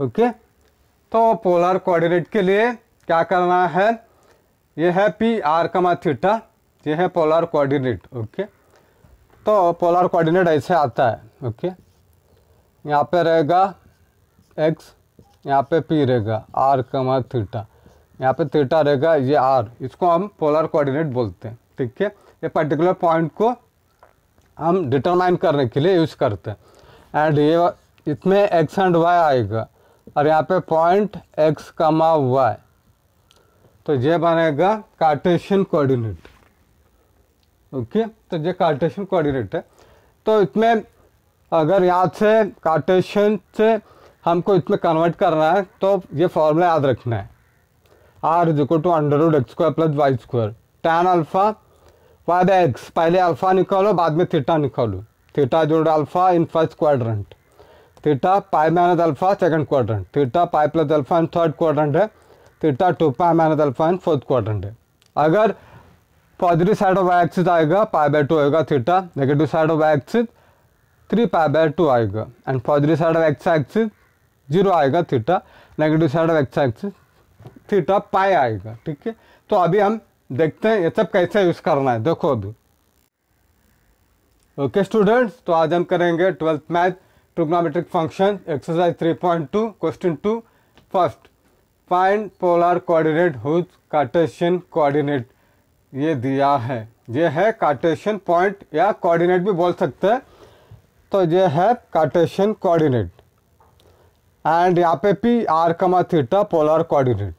okay तो polar coordinate के लिए क्या करना है ये है पी आर कमा थीटा ये है पोलर कोऑर्डिनेट ओके तो पोलर कोऑर्डिनेट ऐसे आता है ओके यहाँ पे रहेगा एक्स यहाँ पे पी रहेगा आर कमा थीटा यहाँ पे थीटा रहेगा ये आर इसको हम पोलर कोऑर्डिनेट बोलते हैं ठीक है ये पर्टिकुलर पॉइंट को हम डिटरमाइन करने के लिए यूज़ करते हैं एंड ये इसमें एक्स एंड वाई आएगा और यहाँ पे पॉइंट एक्स कमा वाई तो ये बनेगा कार्टेशियन कोऑर्डिनेट ओके तो ये कार्टेशियन कोऑर्डिनेट है तो इसमें अगर यहाँ से कार्टेशियन से हमको इसमें कन्वर्ट करना है तो ये फॉर्मूला याद रखना है R is equal to under root X square plus Y square tan alpha Y X पहले अल्फ़ा निकालो बाद में थीटा निकालो थीटा जोड़ alpha in first quadrant theta pi minus alpha second quarter theta pi plus alpha in third quarter है theta two pi minus alpha in fourth quarter है अगर positive side of Y axis आएगा pi by two आएगा theta negative side of Y axis three pi by two आएगा and positive side of x axis zero आएगा theta negative side of x axis theta pi आएगा ठीक है तो अभी हम देखते हैं ये सब कैसे यूज़ करना है देखो अभी ओके स्टूडेंट्स तो आज हम करेंगे twelfth math trigonometric function exercise 3.2 question 2 first find polar coordinate whose cartesian coordinate ये दिया है ये है कार्टेशियन पॉइंट या कोऑर्डिनेट भी बोल सकते हैं तो ये है कार्टेशियन कोऑर्डिनेट एंड यहाँ पे P R comma theta polar coordinate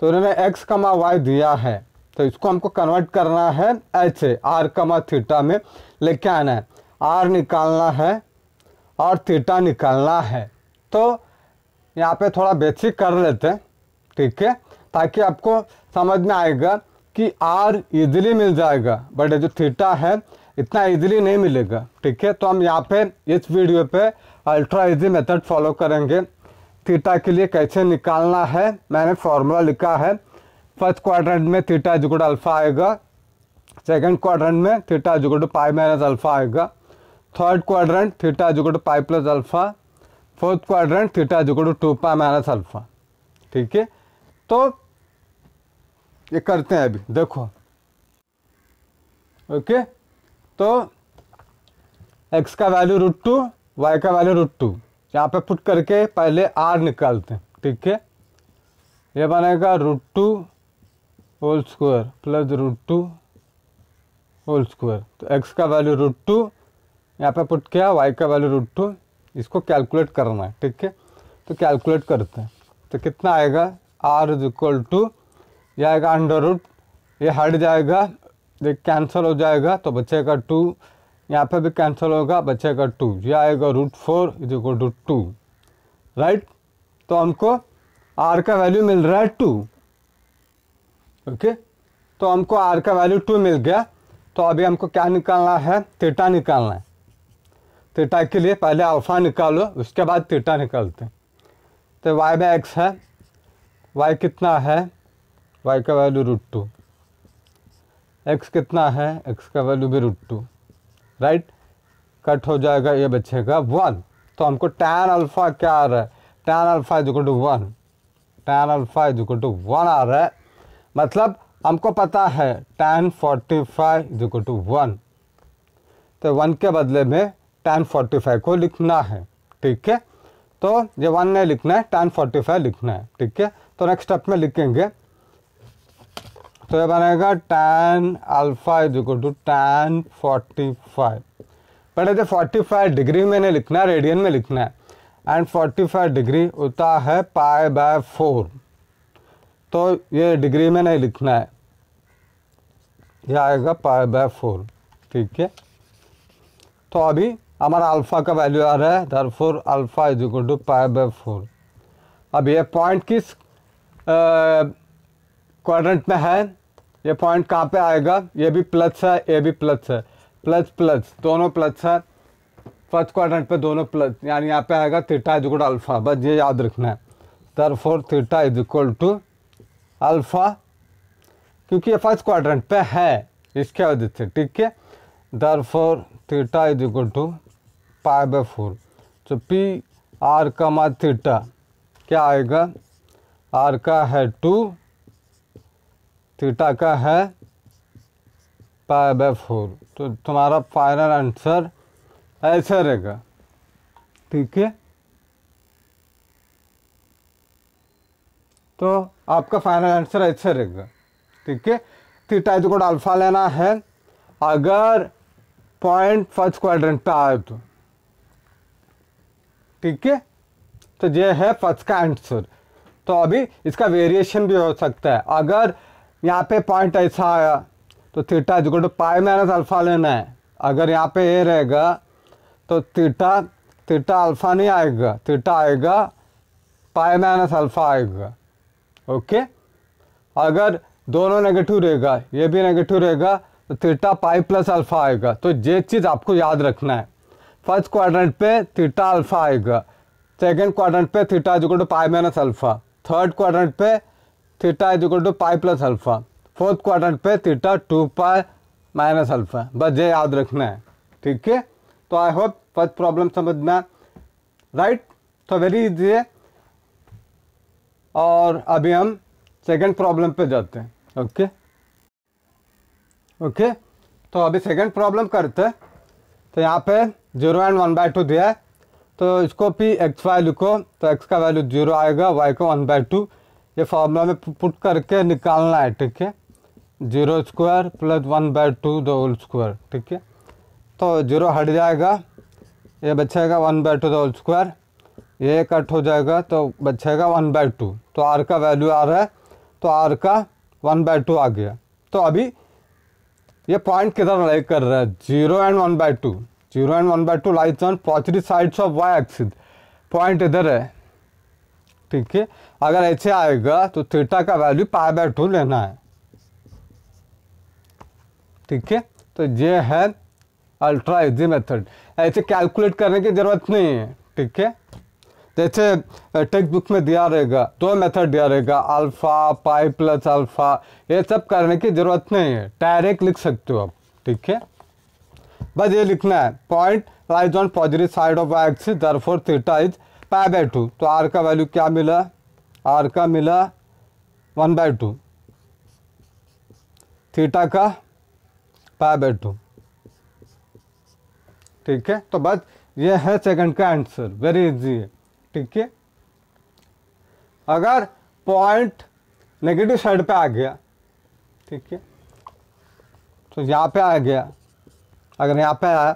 तो उन्होंने एक्स कमा वाई दिया है तो इसको हमको कन्वर्ट करना है H A R comma theta में लेके आना है आर निकालना है और थीटा निकालना है तो यहाँ पे थोड़ा बेसिक कर लेते हैं ठीक है ताकि आपको समझ में आएगा कि आर इजिली मिल जाएगा बट जो थीटा है इतना इजिली नहीं मिलेगा ठीक है तो हम यहाँ पे इस वीडियो पे अल्ट्रा इजी मेथड फॉलो करेंगे थीटा के लिए कैसे निकालना है मैंने फॉर्मूला लिखा है फर्स्ट क्वाड्रेंट में थीटा जुगड़ अल्फ़ा आएगा सेकंड क्वाड्रेंट में थीटा जुगड़ पाई माइनस अल्फ़ा आएगा third quadrant theta is to pi plus alpha fourth quadrant theta is to two pi minus alpha ठीक है तो ये करते हैं अभी देखो ओके तो एक्स का वैल्यू रूट टू वाई का वैल्यू रूट टू यहाँ पे पुट करके पहले आर निकालते हैं ठीक है ये बनेगा root two whole square plus root two whole square तो एक्स का वैल्यू रूट टू यहाँ पे पुट किया वाई का वैल्यू रूट टू इसको कैलकुलेट करना है ठीक है तो कैलकुलेट करते हैं तो कितना आएगा आर इज इक्वल टू यह आएगा अंडर रूट ये हट जाएगा ये कैंसिल हो जाएगा तो बचेगा टू यहाँ पे भी कैंसिल होगा बचेगा टू यह आएगा root four is equal to two right तो हमको आर का वैल्यू मिल रहा है टू ओके तो हमको आर का वैल्यू टू मिल गया तो अभी हमको क्या निकालना है थीटा निकालना है थीटा के लिए पहले अल्फ़ा निकालो उसके बाद थीटा निकालते हैं तो वाई में एक्स है वाई कितना है वाई का वैल्यू रूट टू एक्स कितना है एक्स का वैल्यू भी रूट टू राइट कट हो जाएगा ये बचेगा वन तो हमको टैन अल्फ़ा क्या आ रहा है tan alpha is to one tan alpha is to one आ रहा है मतलब हमको पता है tan forty five is to one तो वन के बदले में टेन फोर्टी फाइव को लिखना है ठीक है तो ये वन ने लिखना है टेन फोर्टी फाइव लिखना है ठीक है तो नेक्स्ट स्टेप में लिखेंगे तो ये बनेगा tan alpha is equal to tan forty five पहले ये फोर्टी फाइव डिग्री में नहीं लिखना है रेडियन में लिखना है एंड फोर्टी फाइव डिग्री होता है पाए बाय फोर तो ये डिग्री में नहीं लिखना है यह आएगा पाए बाय फोर ठीक है तो अभी हमारा अल्फ़ा का वैल्यू आ रहा है therefore alpha is equal to pi by four अब ये पॉइंट किस क्वाड्रेंट में है ये पॉइंट कहाँ पे आएगा ये भी प्लस है ये भी प्लस है प्लस प्लस दोनों प्लस है फर्स्ट क्वाड्रेंट पे दोनों प्लस यानी यहाँ पे आएगा थीटा इज इक्वल अल्फ़ा बस ये याद रखना है therefore theta is equal to alpha क्योंकि ये फर्स्ट क्वाड्रेंट पे है इसके वजह से ठीक है therefore theta is equal to pi by four तो पी आर का मा थीटा क्या आएगा आर का है टू थीटा का है पाए बाय फोर तो तुम्हारा फाइनल आंसर ऐसा रहेगा ठीक है तो आपका फाइनल आंसर ऐसा रहेगा ठीक है थीटा इज कोड अल्फा लेना है अगर पॉइंट फर्स्ट क्वाड्रेंट पे आए तो ठीक है तो ये है फर्स्ट का आंसर तो अभी इसका वेरिएशन भी हो सकता है अगर यहाँ पे पॉइंट ऐसा आया तो थीटा जो टू पाई माइनस अल्फा लेना है अगर यहाँ पे ये रहेगा तो थीटा थीटा अल्फा नहीं आएगा थीटा आएगा पाई माइनस अल्फा आएगा ओके अगर दोनों नेगेटिव रहेगा ये भी नेगेटिव रहेगा तो थीटा पाई प्लस अल्फा आएगा तो ये चीज़ आपको याद रखना है फर्स्ट क्वाड्रेंट पे थीटा अल्फा आएगा सेकेंड क्वाड्रेंट पे theta is equal to pi minus alpha third quadrant पे theta is equal to pi plus alpha fourth quadrant पे theta two pi minus alpha बस ये याद रखना है ठीक है तो आई होप फर्स्ट प्रॉब्लम समझ में राइट तो वेरी इजी है और अभी हम सेकंड प्रॉब्लम पे जाते हैं ओके ओके तो अभी सेकंड प्रॉब्लम करते हैं तो यहाँ पे zero and one by two दिया है तो इसको भी एक्स वाई लिखो तो एक्स का वैल्यू जीरो आएगा वाई का वन बाई टू ये फॉर्मूला में पुट करके निकालना है ठीक है zero square plus one by two the whole square ठीक है तो जीरो हट जाएगा ये बचेगा one by two the whole square ये कट हो जाएगा तो बचेगा वन बाई टू तो आर का वैल्यू आ रहा है तो आर का वन बाई टू आ गया तो अभी ये पॉइंट किधर लाइक कर रहा है zero and one by two zero and one by two lies on positive sides of Y axis point इधर है ठीक है अगर ऐसे आएगा तो थीटा का वैल्यू पाई बाय टू लेना है ठीक है तो ये है अल्ट्रा इजी मेथड ऐसे कैलकुलेट करने की ज़रूरत नहीं है ठीक है जैसे टेक्स्ट बुक में दिया रहेगा दो तो मेथड दिया रहेगा अल्फ़ा पाई प्लस अल्फ़ा ये सब करने की ज़रूरत नहीं है डायरेक्ट लिख सकते हो आप ठीक है बस ये लिखना है point lies on positive side of x therefore theta is pi by two तो आर का वैल्यू क्या मिला आर का मिला वन बाई टू थीटा का पाई बाई टू ठीक है तो बस ये है सेकंड का आंसर वेरी इजी है ठीक है अगर पॉइंट नेगेटिव साइड पे आ गया ठीक है तो यहाँ पे आ गया अगर यहाँ पे आया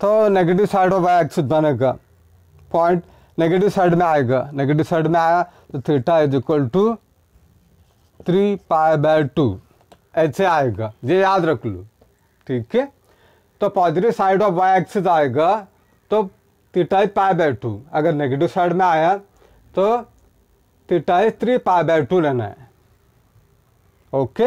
तो negative side of Y axis बनेगा पॉइंट नेगेटिव साइड में आएगा नेगेटिव साइड में आया तो theta is equal to three pi by two ऐसे आएगा ये याद रख लो ठीक है तो positive side of Y axis आएगा तो तिटाई पाई बाई टू अगर नेगेटिव साइड में आया तो theta three pi by two लेना है ओके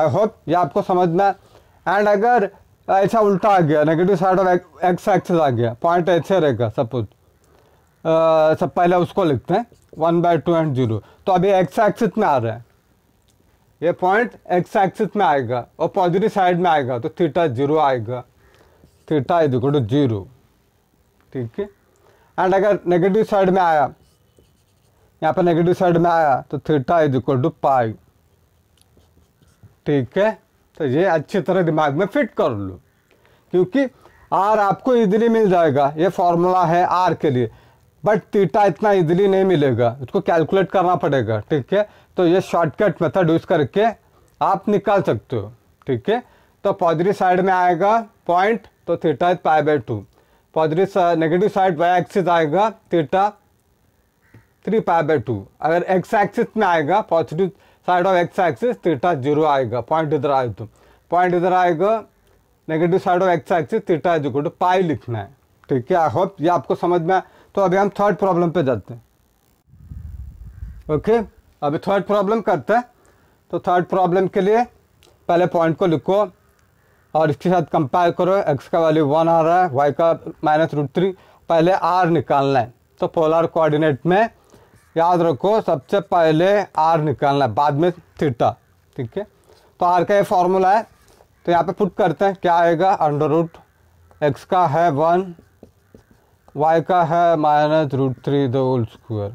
आई होप ये आपको समझ में एंड अगर ऐसा उल्टा आ गया negative side of x axis आ गया पॉइंट ऐसे रहेगा सपोज सब पहले उसको लिखते हैं one by two and zero तो अभी एक्स एक्सिस में आ रहा है ये पॉइंट एक्स एक्सिस में आएगा और पॉजिटिव साइड में आएगा तो थीटा जीरो आएगा theta is equal to zero ठीक है एंड अगर नेगेटिव साइड में आया यहाँ पर नेगेटिव साइड में आया तो theta is equal to pi ठीक है तो ये अच्छी तरह दिमाग में फिट कर लो क्योंकि आर आपको इजीली मिल जाएगा ये फॉर्मूला है आर के लिए बट थीटा इतना इजीली नहीं मिलेगा उसको कैलकुलेट करना पड़ेगा ठीक है तो ये शॉर्टकट मेथड यूज़ करके आप निकाल सकते हो ठीक है तो पॉजिटिव साइड में आएगा पॉइंट तो theta is pi by two positive negative side y axis आएगा theta three pi by two अगर एक्स एक्सिस में आएगा positive side of x axis theta zero आएगा पॉइंट इधर आए तो पॉइंट इधर आएगा negative side of x axis theta is equal to pi लिखना है ठीक है आई होप ये आपको समझ में आए तो अभी हम थर्ड प्रॉब्लम पे जाते हैं ओके अभी थर्ड प्रॉब्लम करते हैं तो थर्ड प्रॉब्लम के लिए पहले पॉइंट को लिखो और इसके साथ कंपेयर करो एक्स का वैल्यू वन आ रहा है वाई का माइनस रूट थ्री पहले आर निकालना है तो पोलर कोऑर्डिनेट में याद रखो सबसे पहले आर निकालना है बाद में थीटा ठीक है तो आर का ये फॉर्मूला है तो यहाँ पे पुट करते हैं क्या आएगा अंडर रूट एक्स का है वन वाई का है minus root three the whole square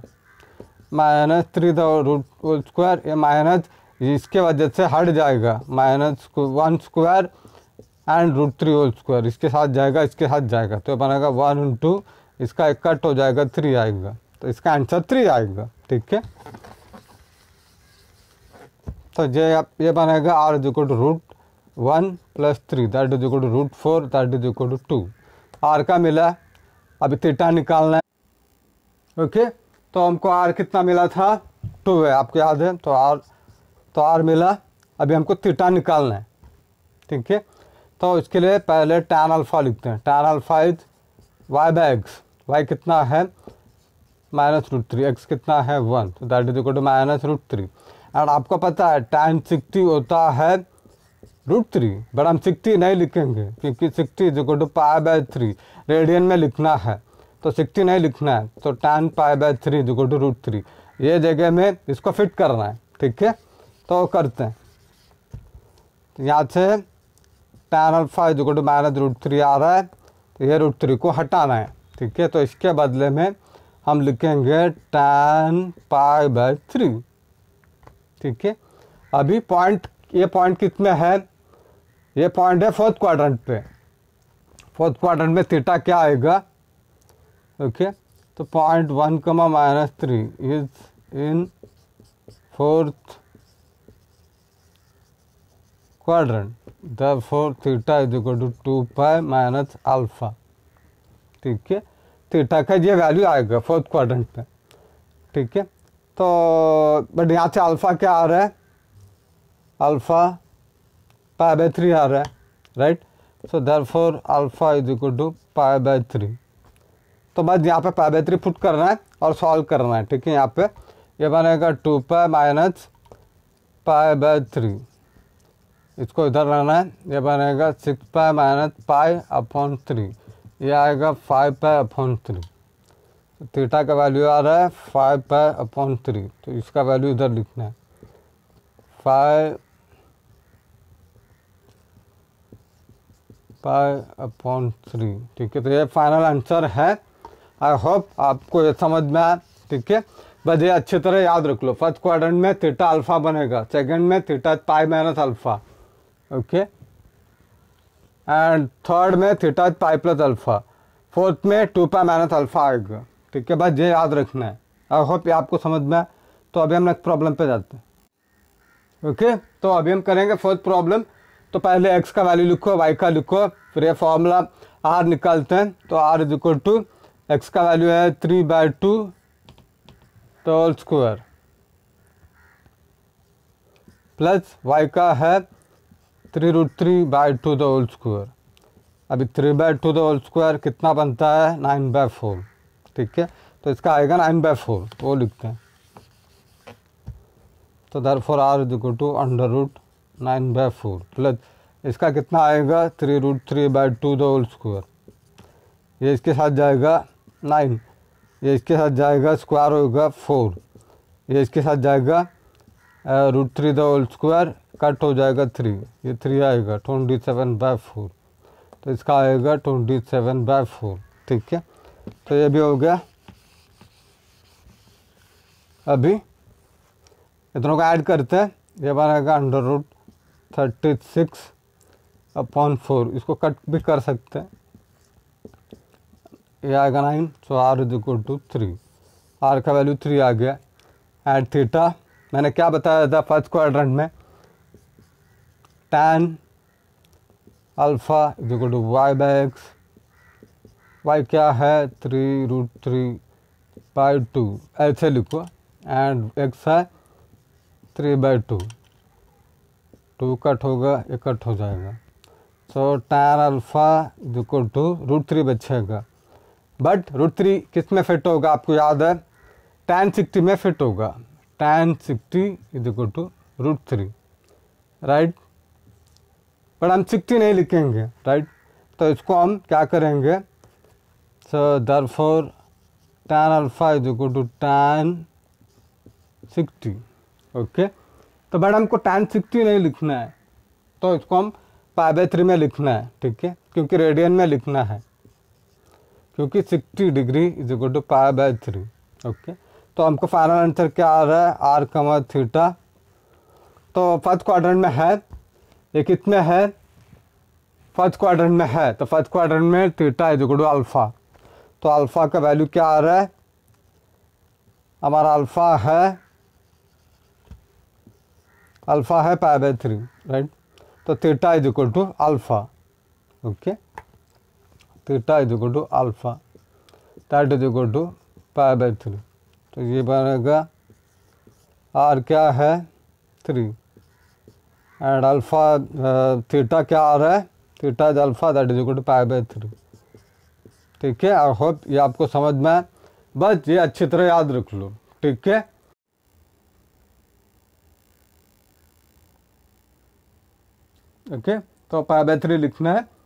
minus three the root whole square ये माइनस इसके वजह से हट जाएगा minus one square and root three whole square इसके साथ जाएगा इसके साथ जाएगा तो बनाएगा वन इंटू इसका एक कट हो जाएगा थ्री आएगा तो इसका आंसर थ्री आएगा ठीक है तो ये ये बनाएगा r is equal to root one plus three that is equal to root four that is equal to two r का मिला अभी थीटा निकालना है ओके तो हमको आर कितना मिला था टू है आपको याद है तो आर तो आर मिला अभी हमको थीटा निकालना है ठीक है तो इसके लिए पहले टैन अल्फ़ा लिखते हैं tan alpha is y by x y कितना है माइनस रूट थ्री एक्स कितना है वन तो that is equal to minus root three and आपको पता है टैन सिक्सटी होता है रूट थ्री बट हम सिक्सटी नहीं लिखेंगे क्योंकि sixty is equal to pi by three radian में लिखना है तो सिक्सटी नहीं लिखना है तो tan pi by three is equal to root three ये जगह में इसको फिट करना है ठीक है तो करते हैं यहाँ से tan alpha is equal to minus root three आ रहा है तो ये रूट थ्री को हटाना है ठीक है तो इसके बदले में हम लिखेंगे टैन पाई बाय थ्री ठीक है अभी पॉइंट ये पॉइंट कितने है ये पॉइंट है फोर्थ क्वाड्रेंट पे फोर्थ क्वाड्रेंट में थीटा क्या आएगा ओके तो point one comma minus three is in fourth quadrant therefore theta is equal to two pi minus alpha ठीक है थीटा का ये वैल्यू आएगा फोर्थ क्वाड्रेंट में ठीक है तो बट यहाँ से अल्फ़ा क्या आ रहा है अल्फ़ा पाए बाई थ्री आ रहा है right so therefore alpha is equal to pi by three तो बस यहाँ पे पाए बाई थ्री फुट करना है और सॉल्व करना है ठीक है यहाँ पे ये यह बनेगा two pi minus pi by three इसको इधर लाना है ये बनेगा six pi minus pi upon three ये आएगा five pi upon three theta का वैल्यू आ रहा है फाइव पाई अपॉन थ्री तो इसका वैल्यू इधर लिखना है फाइव पाई अपॉन थ्री ठीक है तो ये फाइनल आंसर है आई होप आपको ये समझ में आए ठीक है बस ये अच्छी तरह याद रख लो फर्स्ट क्वाड्रेंट में थीटा अल्फा बनेगा सेकंड में theta pi minus alpha okay and third में theta pi plus alpha fourth में टू पाई माइनस अल्फा आएगा ठीक है बस ये याद रखना है आई होप ये आपको समझ में आए तो अभी हम नेक्स्ट प्रॉब्लम पे जाते हैं ओके तो अभी हम करेंगे फोर्थ प्रॉब्लम तो पहले एक्स का वैल्यू लिखो वाई का लिखो फिर ये फॉर्मूला आर निकालते हैं तो r is equal to x का वैल्यू है three by two whole square plus y का है three root three by two the whole square अभी three by two the whole square कितना बनता है नाइन बाय फोर ठीक है तो इसका आएगा नाइन बाय फोर वो लिखते हैं तो therefore r is equal to under root nine by four plus इसका कितना आएगा three root three by two the whole square ये इसके साथ जाएगा नाइन ये इसके साथ जाएगा स्क्वायर होगा फोर ये इसके साथ जाएगा root three the whole square cut हो जाएगा थ्री ये थ्री आएगा ट्वेंटी सेवन बाय फोर तो इसका आएगा ट्वेंटी सेवन बाय फोर ठीक है तो ये भी हो गया अभी इतनों को ऐड करते हैं ये बनाएगा under root thirty six upon four इसको कट भी कर सकते हैं ये आएगा nine so r is equal to three r का वैल्यू थ्री आ गया एड थीटा मैंने क्या बताया था फर्स्ट क्वाड्रेंट में tan alpha is equal to y by x y क्या है three root three by two ऐसे लिखो एंड एक्स है three by two two cut होगा एक कट हो जाएगा so tan alpha is equal to root three बचेगा बट रूट थ्री किस में फिट होगा आपको याद है टैन सिक्सटी में फिट होगा tan 60 is equal to root three right but हम सिक्सटी नहीं लिखेंगे राइट तो इसको हम क्या करेंगे so therefore tan alpha is is to to 60 sixty okay तो बट हमको टेन सिक्सटी नहीं लिखना है तो इसको हम पाई बाई थ्री में लिखना है ठीक है क्योंकि रेडियन में लिखना है क्योंकि sixty degree is equal to pi by three okay तो हमको फाइनल आंसर क्या आ रहा है आर कमर थीटा तो फर्स्ट क्वार्टर में है ये कितने है फर्स्ट क्वार्टर में है तो फर्स्ट क्वार्टर में थीटा इज इक्वल अल्फ़ा तो अल्फ़ा का वैल्यू क्या आ रहा है हमारा अल्फ़ा है अल्फ़ा है पाई बाई थ्री राइट तो theta is equal to alpha okay theta is equal to alpha that is equal to pi by three तो ये बनेगा आर क्या है थ्री एंड अल्फ़ा थीटा क्या आ रहा है theta is alpha that is equal to pi by three ठीक है आई होप ये आपको समझ में आए बस ये अच्छी तरह याद रख लो ठीक है ओके तो पाई बाई थ्री लिखना है